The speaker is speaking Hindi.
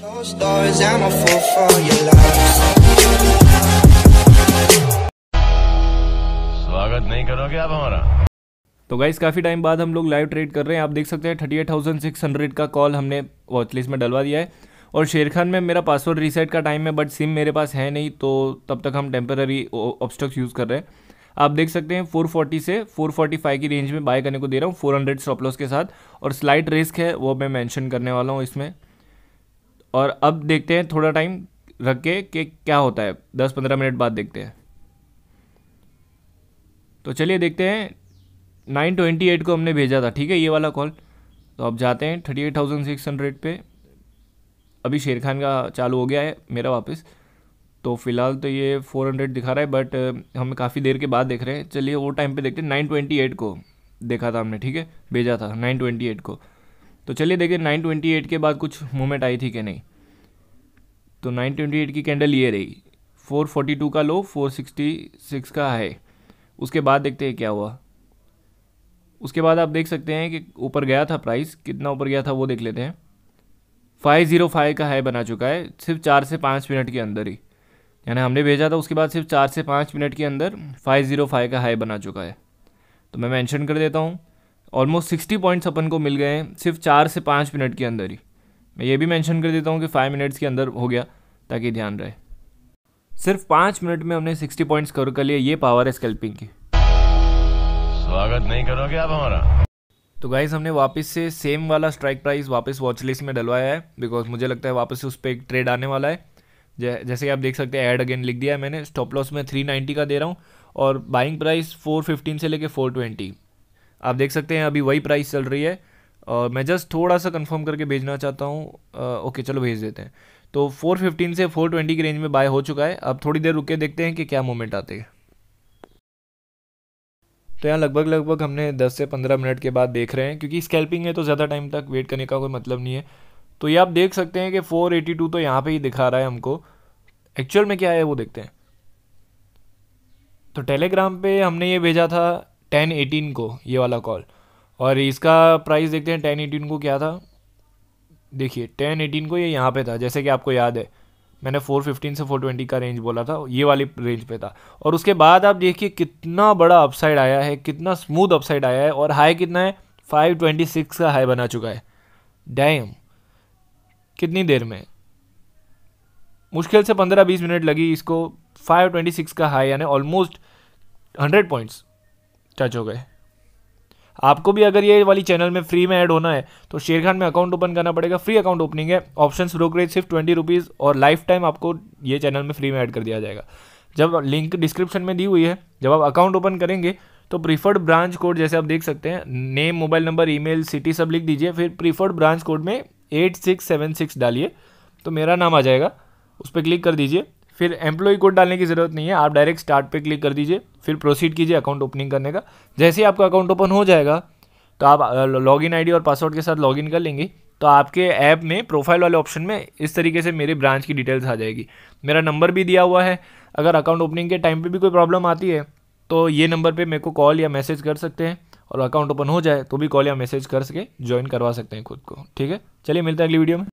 स्वागत नहीं करोगे आप हमारा तो गाइस काफ़ी टाइम बाद हम लोग लाइव ट्रेड कर रहे हैं आप देख सकते हैं thirty eight thousand six hundred का कॉल हमने वॉचलिस्ट में डलवा दिया है और शेर खान में मेरा पासवर्ड रीसेट का टाइम है बट सिम मेरे पास है नहीं तो तब तक हम टेम्पररी ऑब्स्टक्स यूज़ कर रहे हैं आप देख सकते हैं 440 से 445 की रेंज में बाय करने को दे रहा हूँ 400 स्टॉप लॉस के साथ और स्लाइट रिस्क है वो मैं मेंशन करने वाला हूँ इसमें और अब देखते हैं थोड़ा टाइम रख के कि क्या होता है दस पंद्रह मिनट बाद देखते हैं तो चलिए देखते हैं नाइन ट्वेंटी एट को हमने भेजा था ठीक है ये वाला कॉल तो अब जाते हैं thirty eight thousand six hundred पे अभी शेर खान का चालू हो गया है मेरा वापस तो फिलहाल तो ये फोर हंड्रेड दिखा रहा है बट हम काफ़ी देर के बाद देख रहे हैं चलिए वो टाइम पे देखते हैं नाइन ट्वेंटी एट को देखा था हमने ठीक है भेजा था नाइन ट्वेंटी एट को तो चलिए देखिए 928 के बाद कुछ मूवमेंट आई थी कि नहीं तो 928 की कैंडल ये रही 442 का लो 466 का हाई उसके बाद देखते हैं क्या हुआ उसके बाद आप देख सकते हैं कि ऊपर गया था प्राइस कितना ऊपर गया था वो देख लेते हैं फाइव ज़ीरो फाइव का हाई बना चुका है सिर्फ चार से पाँच मिनट के अंदर ही यानी हमने भेजा था उसके बाद सिर्फ चार से पाँच मिनट के अंदर फाइव ज़ीरो फाइव का हाई बना चुका है तो मैं मेंशन कर देता हूँ ऑलमोस्ट सिक्सटी पॉइंट्स अपन को मिल गए हैं सिर्फ चार से पाँच मिनट के अंदर ही मैं ये भी मैंशन कर देता हूँ कि फाइव मिनट्स के अंदर हो गया ताकि ध्यान रहे सिर्फ पाँच मिनट में हमने सिक्सटी पॉइंट्स कवर कर लिए ये पावर है स्कैल्पिंग की स्वागत नहीं करोगे आप हमारा तो गाइज हमने वापस से सेम वाला स्ट्राइक प्राइस वापस वॉचलिस्ट में डलवाया है बिकॉज मुझे लगता है वापस से उस पर एक ट्रेड आने वाला है जैसे कि आप देख सकते हैं ऐड अगेन लिख दिया है मैंने स्टॉप लॉस में 390 का दे रहा हूँ और बाइंग प्राइस 415 से लेके 420 आप देख सकते हैं अभी वही प्राइस चल रही है और मैं जस्ट थोड़ा सा कंफर्म करके भेजना चाहता हूँ ओके चलो भेज देते हैं तो 415 से 420 की रेंज में बाय हो चुका है अब थोड़ी देर रुक के देखते हैं कि क्या मोमेंट आते हैं तो यहाँ लगभग लगभग हमने 10 से 15 मिनट के बाद देख रहे हैं क्योंकि स्कैल्पिंग है तो ज़्यादा टाइम तक वेट करने का कोई मतलब नहीं है तो ये आप देख सकते हैं कि फोर तो यहाँ पर ही दिखा रहा है हमको एक्चुअल में क्या है वो देखते हैं तो टेलीग्राम पे हमने ये भेजा था टेन एटीन को ये वाला कॉल और इसका प्राइस देखते हैं टेन एटीन को क्या था देखिए टेन एटीन को ये यहाँ पे था जैसे कि आपको याद है मैंने फोर फिफ्टीन से फोर ट्वेंटी का रेंज बोला था ये वाली रेंज पे था और उसके बाद आप देखिए कितना बड़ा अपसाइड आया है कितना स्मूथ अपसाइड आया है और हाई कितना है फाइव ट्वेंटी सिक्स का हाई बना चुका है डैम कितनी देर में मुश्किल से पंद्रह बीस मिनट लगी इसको फाइव ट्वेंटी सिक्स का हाई यानी ऑलमोस्ट हंड्रेड पॉइंट्स टच हो गए आपको भी अगर ये वाली चैनल में फ्री में ऐड होना है तो शेयर खान में अकाउंट ओपन करना पड़ेगा फ्री अकाउंट ओपनिंग है ऑप्शन ब्रोकरेज सिर्फ ट्वेंटी रुपीज़ और लाइफ टाइम आपको ये चैनल में फ्री में ऐड कर दिया जाएगा जब लिंक डिस्क्रिप्शन में दी हुई है जब आप अकाउंट ओपन करेंगे तो प्रीफर्ड ब्रांच कोड जैसे आप देख सकते हैं name mobile number email city सब लिख दीजिए फिर प्रीफर्ड ब्रांच कोड में एट सिक्स सेवन सिक्स डालिए तो मेरा नाम आ जाएगा उस पर क्लिक कर दीजिए फिर एम्प्लॉय कोड डालने की ज़रूरत नहीं है आप डायरेक्ट स्टार्ट पे क्लिक कर दीजिए फिर प्रोसीड कीजिए अकाउंट ओपनिंग करने का जैसे ही आपका अकाउंट ओपन हो जाएगा तो आप लॉग इन और पासवर्ड के साथ लॉगिन कर लेंगे तो आपके ऐप में प्रोफाइल वाले ऑप्शन में इस तरीके से मेरे ब्रांच की डिटेल्स आ जाएगी मेरा नंबर भी दिया हुआ है अगर अकाउंट ओपनिंग के टाइम पर भी कोई प्रॉब्लम आती है तो ये नंबर पर मेरे को कॉल या मैसेज कर सकते हैं और अकाउंट ओपन हो जाए तो भी कॉल या मैसेज कर सके ज्वाइन करवा सकते हैं खुद को ठीक है चलिए मिलते हैं अगली वीडियो में